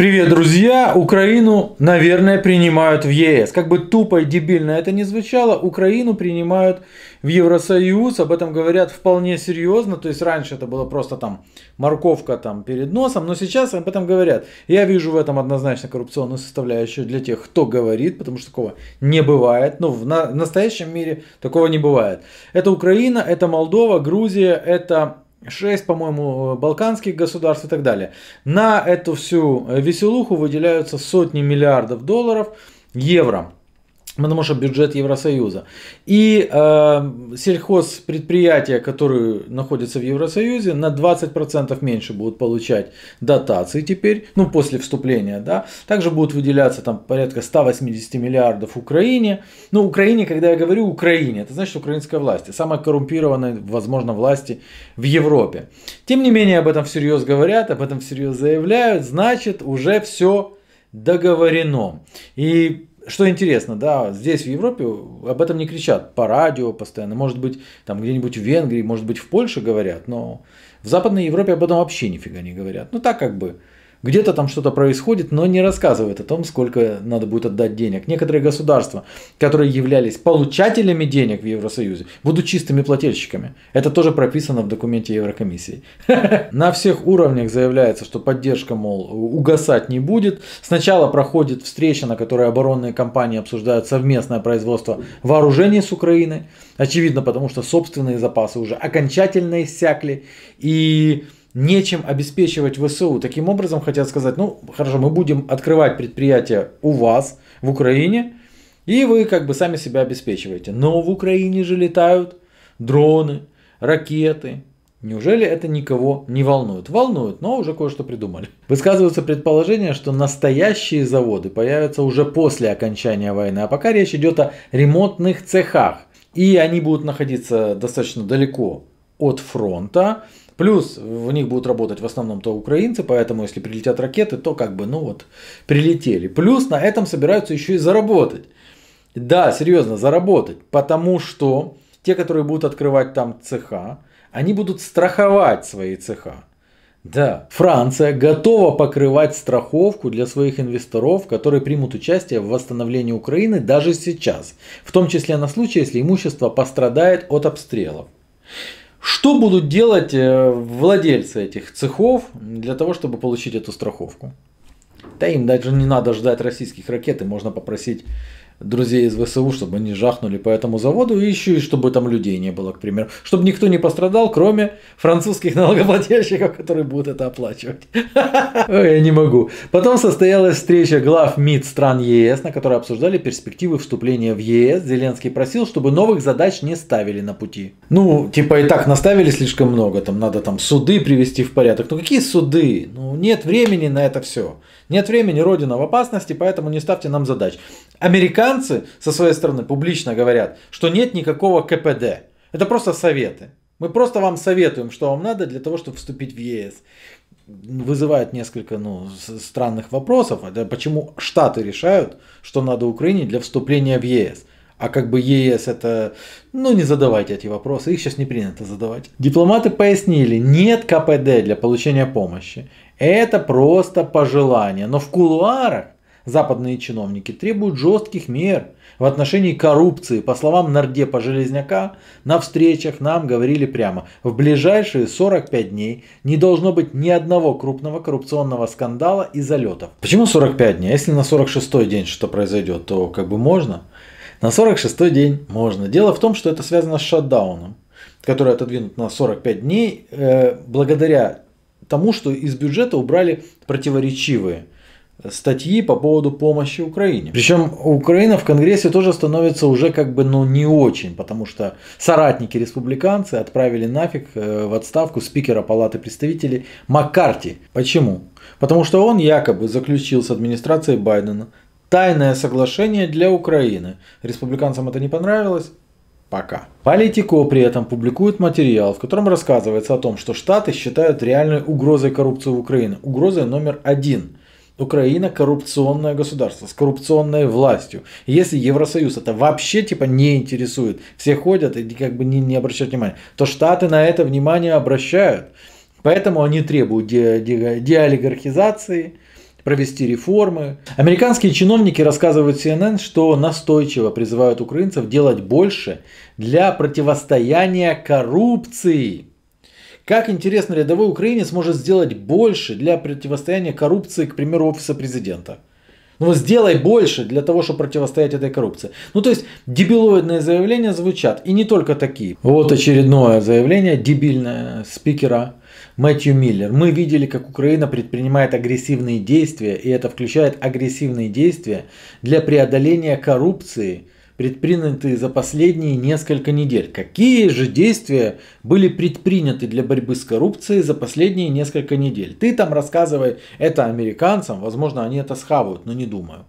Привет, друзья! Украину, наверное, принимают в ЕС. Как бы тупо и дебильно это не звучало, Украину принимают в Евросоюз, об этом говорят вполне серьезно. То есть раньше это было просто там морковка там перед носом, но сейчас об этом говорят. Я вижу в этом однозначно коррупционную составляющую для тех, кто говорит, потому что такого не бывает. Ну, в, на- в настоящем мире такого не бывает. Это Украина, это Молдова, Грузия, это 6, по-моему, балканских государств и так далее. На эту всю веселуху выделяются сотни миллиардов долларов евро потому что бюджет Евросоюза. И э, сельхозпредприятия, которые находятся в Евросоюзе, на 20% меньше будут получать дотации теперь, ну после вступления, да. Также будут выделяться там порядка 180 миллиардов Украине. Ну Украине, когда я говорю Украине, это значит украинская власть, самая коррумпированная, возможно, власти в Европе. Тем не менее, об этом всерьез говорят, об этом всерьез заявляют, значит уже все договорено. И что интересно, да, здесь в Европе об этом не кричат по радио постоянно, может быть, там где-нибудь в Венгрии, может быть, в Польше говорят, но в Западной Европе об этом вообще нифига не говорят. Ну так как бы, где-то там что-то происходит, но не рассказывает о том, сколько надо будет отдать денег. Некоторые государства, которые являлись получателями денег в Евросоюзе, будут чистыми плательщиками. Это тоже прописано в документе Еврокомиссии. На всех уровнях заявляется, что поддержка, мол, угасать не будет. Сначала проходит встреча, на которой оборонные компании обсуждают совместное производство вооружений с Украиной. Очевидно, потому что собственные запасы уже окончательно иссякли. И нечем обеспечивать ВСУ. Таким образом, хотят сказать, ну хорошо, мы будем открывать предприятия у вас в Украине, и вы как бы сами себя обеспечиваете. Но в Украине же летают дроны, ракеты. Неужели это никого не волнует? Волнует, но уже кое-что придумали. Высказываются предположения, что настоящие заводы появятся уже после окончания войны, а пока речь идет о ремонтных цехах. И они будут находиться достаточно далеко от фронта, Плюс в них будут работать в основном-то украинцы, поэтому если прилетят ракеты, то как бы, ну вот, прилетели. Плюс на этом собираются еще и заработать. Да, серьезно, заработать. Потому что те, которые будут открывать там цеха, они будут страховать свои цеха. Да, Франция готова покрывать страховку для своих инвесторов, которые примут участие в восстановлении Украины даже сейчас, в том числе на случай, если имущество пострадает от обстрелов. Что будут делать э, владельцы этих цехов для того, чтобы получить эту страховку? Да им даже не надо ждать российских ракет, и можно попросить друзей из ВСУ, чтобы они жахнули по этому заводу, и еще и чтобы там людей не было, к примеру. Чтобы никто не пострадал, кроме французских налогоплательщиков, которые будут это оплачивать. Ой, я не могу. Потом состоялась встреча глав МИД стран ЕС, на которой обсуждали перспективы вступления в ЕС. Зеленский просил, чтобы новых задач не ставили на пути. Ну, типа и так наставили слишком много, там надо там суды привести в порядок. Ну какие суды? Ну нет времени на это все. Нет времени, Родина в опасности, поэтому не ставьте нам задач. Американцы со своей стороны публично говорят, что нет никакого КПД. Это просто советы. Мы просто вам советуем, что вам надо для того, чтобы вступить в ЕС. Вызывает несколько ну, странных вопросов. Это почему Штаты решают, что надо Украине для вступления в ЕС. А как бы ЕС это... Ну, не задавайте эти вопросы, их сейчас не принято задавать. Дипломаты пояснили, нет КПД для получения помощи. Это просто пожелание. Но в кулуарах Западные чиновники требуют жестких мер в отношении коррупции. По словам нардепа Железняка, на встречах нам говорили прямо, в ближайшие 45 дней не должно быть ни одного крупного коррупционного скандала и залетов. Почему 45 дней? А если на 46 день что произойдет, то как бы можно. На 46 день можно. Дело в том, что это связано с шатдауном, который отодвинут на 45 дней э, благодаря тому, что из бюджета убрали противоречивые статьи по поводу помощи Украине. Причем Украина в Конгрессе тоже становится уже как бы ну не очень, потому что соратники республиканцы отправили нафиг э, в отставку спикера Палаты представителей Маккарти. Почему? Потому что он якобы заключил с администрацией Байдена тайное соглашение для Украины. Республиканцам это не понравилось, Пока. Политико при этом публикует материал, в котором рассказывается о том, что Штаты считают реальной угрозой коррупцию в Украине. Угрозой номер один. Украина коррупционное государство с коррупционной властью. Если Евросоюз это вообще типа не интересует, все ходят и как бы не, не обращают внимания, то Штаты на это внимание обращают. Поэтому они требуют де, де, деолигархизации, провести реформы. Американские чиновники рассказывают CNN, что настойчиво призывают украинцев делать больше для противостояния коррупции. Как интересно, рядовой украинец может сделать больше для противостояния коррупции, к примеру, офиса президента? Ну, сделай больше для того, чтобы противостоять этой коррупции. Ну, то есть, дебилоидные заявления звучат, и не только такие. Вот очередное заявление дебильное спикера Мэтью Миллер. Мы видели, как Украина предпринимает агрессивные действия, и это включает агрессивные действия для преодоления коррупции – Предпринятые за последние несколько недель. Какие же действия были предприняты для борьбы с коррупцией за последние несколько недель? Ты там рассказывай это американцам, возможно, они это схавают, но не думаю.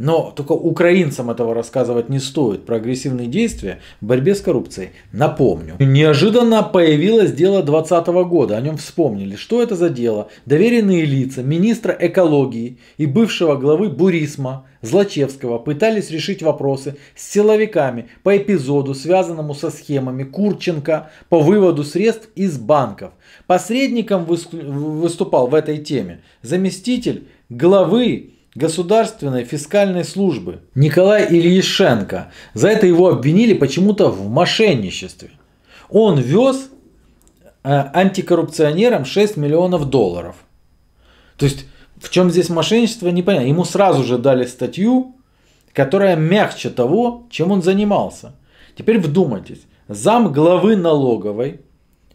Но только украинцам этого рассказывать не стоит. Прогрессивные действия в борьбе с коррупцией. Напомню. Неожиданно появилось дело 2020 года. О нем вспомнили. Что это за дело? Доверенные лица министра экологии и бывшего главы Бурисма Злачевского пытались решить вопросы с силовиками по эпизоду, связанному со схемами Курченко по выводу средств из банков. Посредником выступал в этой теме заместитель главы Государственной фискальной службы Николай Ильишенко. За это его обвинили почему-то в мошенничестве. Он вез э, антикоррупционерам 6 миллионов долларов. То есть в чем здесь мошенничество, непонятно. Ему сразу же дали статью, которая мягче того, чем он занимался. Теперь вдумайтесь. Зам главы налоговой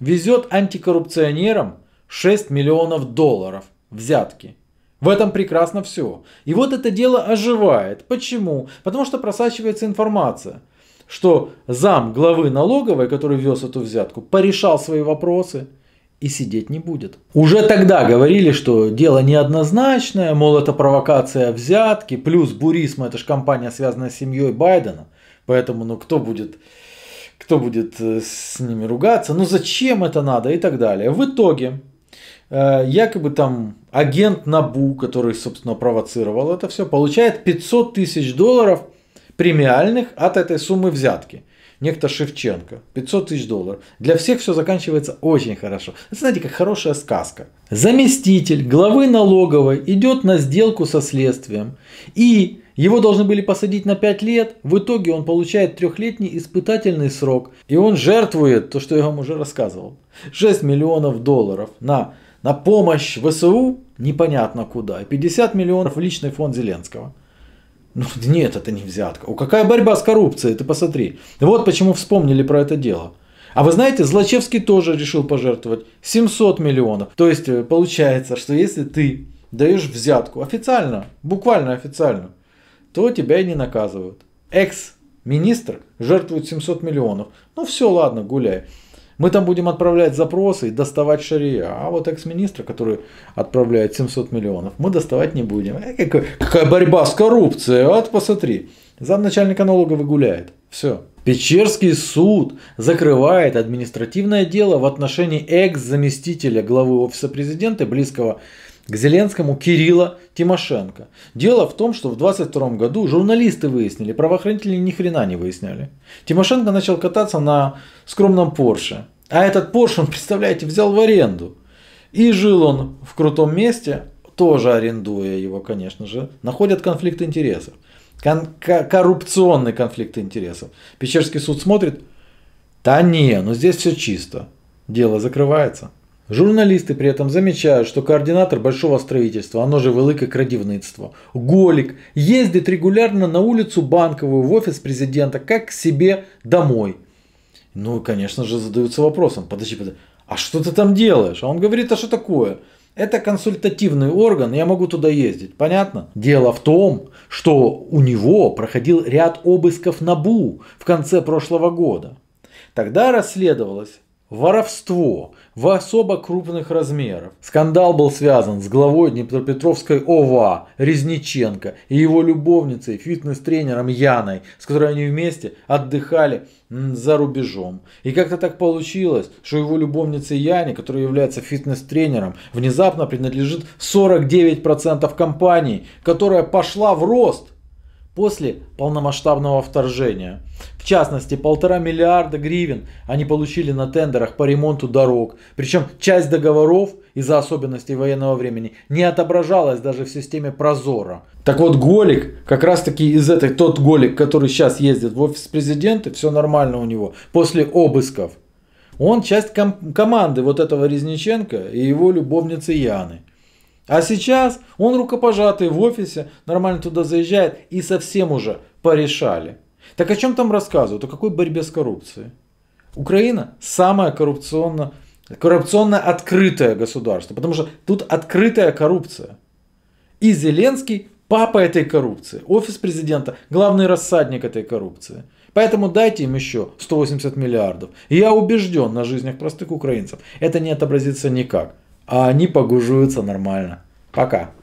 везет антикоррупционерам 6 миллионов долларов взятки. В этом прекрасно все. И вот это дело оживает. Почему? Потому что просачивается информация, что зам главы налоговой, который вез эту взятку, порешал свои вопросы и сидеть не будет. Уже тогда говорили, что дело неоднозначное, мол, это провокация взятки, плюс Бурисма, это же компания, связанная с семьей Байдена, поэтому, ну, кто будет кто будет э, с ними ругаться, ну зачем это надо и так далее. В итоге э, якобы там агент НАБУ, который, собственно, провоцировал это все, получает 500 тысяч долларов премиальных от этой суммы взятки. Некто Шевченко. 500 тысяч долларов. Для всех все заканчивается очень хорошо. знаете, как хорошая сказка. Заместитель главы налоговой идет на сделку со следствием. И его должны были посадить на 5 лет, в итоге он получает трехлетний испытательный срок, и он жертвует, то, что я вам уже рассказывал, 6 миллионов долларов на, на помощь ВСУ непонятно куда, 50 миллионов в личный фонд Зеленского. Ну нет, это не взятка. О, какая борьба с коррупцией, ты посмотри. Вот почему вспомнили про это дело. А вы знаете, Злачевский тоже решил пожертвовать 700 миллионов. То есть э, получается, что если ты даешь взятку официально, буквально официально, то тебя и не наказывают. Экс-министр жертвует 700 миллионов. Ну все, ладно, гуляй. Мы там будем отправлять запросы и доставать шария. А вот экс министр который отправляет 700 миллионов, мы доставать не будем. Э, какая, какая борьба с коррупцией, вот посмотри. Замначальника налога выгуляет. Все. Печерский суд закрывает административное дело в отношении экс-заместителя главы Офиса президента, близкого к Зеленскому Кирилла Тимошенко. Дело в том, что в 22 году журналисты выяснили, правоохранители ни хрена не выясняли. Тимошенко начал кататься на скромном Порше. А этот Порше он, представляете, взял в аренду. И жил он в крутом месте, тоже арендуя его, конечно же. Находят конфликт интересов. Кон- коррупционный конфликт интересов. Печерский суд смотрит, да не, ну здесь все чисто. Дело закрывается. Журналисты при этом замечают, что координатор большого строительства, оно же велике крадівництво, Голик, ездит регулярно на улицу Банковую в офис президента, как к себе домой. Ну, конечно же, задаются вопросом, подожди, подожди, а что ты там делаешь? А он говорит, а что такое? Это консультативный орган, я могу туда ездить, понятно? Дело в том, что у него проходил ряд обысков на бу в конце прошлого года. Тогда расследовалось, Воровство в особо крупных размерах. Скандал был связан с главой Днепропетровской ОВА Резниченко и его любовницей, фитнес-тренером Яной, с которой они вместе отдыхали за рубежом. И как-то так получилось, что его любовница Яне, которая является фитнес-тренером, внезапно принадлежит 49% компании, которая пошла в рост после полномасштабного вторжения. В частности, полтора миллиарда гривен они получили на тендерах по ремонту дорог. Причем часть договоров из-за особенностей военного времени не отображалась даже в системе Прозора. Так вот, Голик, как раз таки из этой, тот Голик, который сейчас ездит в офис президента, все нормально у него, после обысков. Он часть ком- команды вот этого Резниченко и его любовницы Яны. А сейчас он рукопожатый в офисе, нормально туда заезжает и совсем уже порешали. Так о чем там рассказывают? О какой борьбе с коррупцией? Украина самая коррупционно, коррупционно открытое государство, потому что тут открытая коррупция. И Зеленский папа этой коррупции, офис президента, главный рассадник этой коррупции. Поэтому дайте им еще 180 миллиардов. И я убежден на жизнях простых украинцев, это не отобразится никак а они погружаются нормально. Пока.